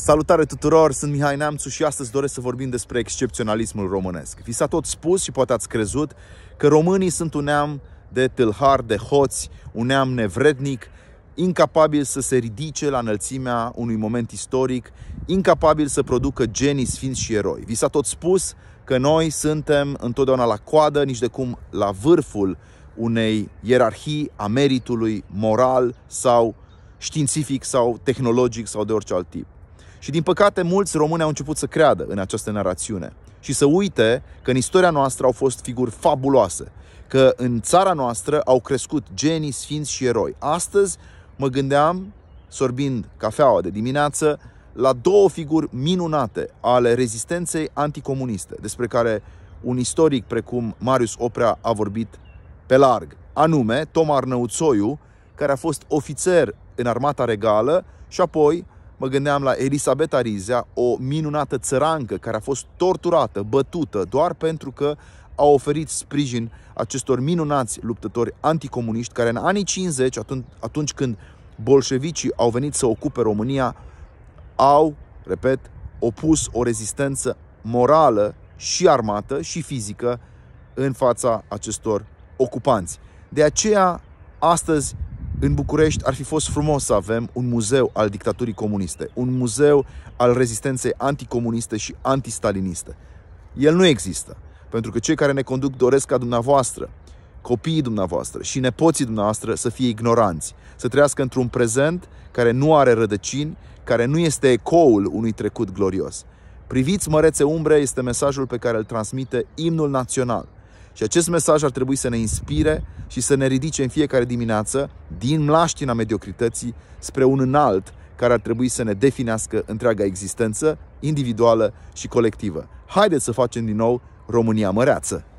Salutare tuturor, sunt Mihai Neamțu și astăzi doresc să vorbim despre excepționalismul românesc. Vi s-a tot spus și poate ați crezut că românii sunt un neam de tâlhar, de hoți, un neam nevrednic, incapabil să se ridice la înălțimea unui moment istoric, incapabil să producă genii sfinți și eroi. Vi s-a tot spus că noi suntem întotdeauna la coadă, nici de cum la vârful unei ierarhii a meritului moral sau științific sau tehnologic sau de orice alt tip. Și din păcate, mulți români au început să creadă în această narațiune și să uite că în istoria noastră au fost figuri fabuloase, că în țara noastră au crescut genii, sfinți și eroi. Astăzi mă gândeam, sorbind cafeaua de dimineață, la două figuri minunate ale rezistenței anticomuniste, despre care un istoric precum Marius Oprea a vorbit pe larg, anume Tomar Năuțoiu, care a fost ofițer în armata regală și apoi mă gândeam la Elisabeta Rizea, o minunată țărancă care a fost torturată, bătută, doar pentru că a oferit sprijin acestor minunați luptători anticomuniști care în anii 50, atunci, atunci când bolșevicii au venit să ocupe România, au, repet, opus o rezistență morală și armată și fizică în fața acestor ocupanți. De aceea, astăzi în București ar fi fost frumos să avem un muzeu al dictaturii comuniste, un muzeu al rezistenței anticomuniste și antistaliniste. El nu există, pentru că cei care ne conduc doresc ca dumneavoastră, copiii dumneavoastră și nepoții dumneavoastră să fie ignoranți, să trăiască într-un prezent care nu are rădăcini, care nu este ecoul unui trecut glorios. Priviți mărețe umbre este mesajul pe care îl transmite imnul național. Și acest mesaj ar trebui să ne inspire și să ne ridice în fiecare dimineață din mlaștina mediocrității spre un înalt care ar trebui să ne definească întreaga existență individuală și colectivă. Haideți să facem din nou România măreață!